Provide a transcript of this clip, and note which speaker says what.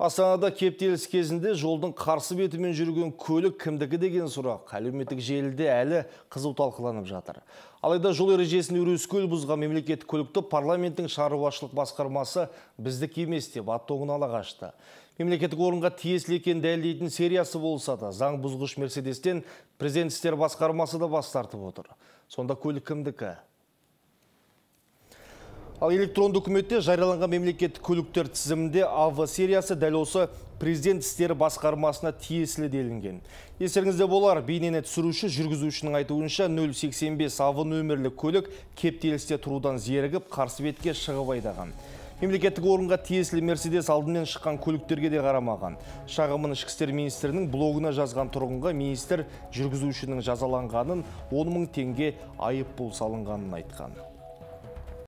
Speaker 1: Астанада кептеліс кезінде жолдың қарсы бетімен жүрген көлік кімдігі деген сұрақ әлеуметтік желіде әлі қызу талқыланып жатыр. Алайда жол ережесін өрескел бұзған мемлекеттік көлікті парламенттің шаруашылық басқармасы біздікі емес деп аттоңын ала қашты. Мемлекеттік орынға тиесілі екенін дәлелдейтін сериясы болса да заң бұзғыш Мерседестен президент істер басқармасы да бас тартып отыр. Сонда көлік кімдікі? Ал электронды үкіметте жарияланған мемлекеттік көліктер тізімінде АВ сериясы дәл осы президент істері басқармасына тиесілі делінген. Естеріңізде болар, бейнені түсіруші жүргізушінің айтуынша 085 АВ нөмірлі көлік кептелісте тұрудан зерігіп қарсы бетке шығып айдаған. Мемлекеттік орынға тиесілі Мерседес алдымен шыққан көліктерге де қарамаған. Шағымын ішкі істер министрінің блогына жазған тұрғынға министр жүргізушінің жазаланғанын 10 мың теңге айып бұл салынғанын айтқан.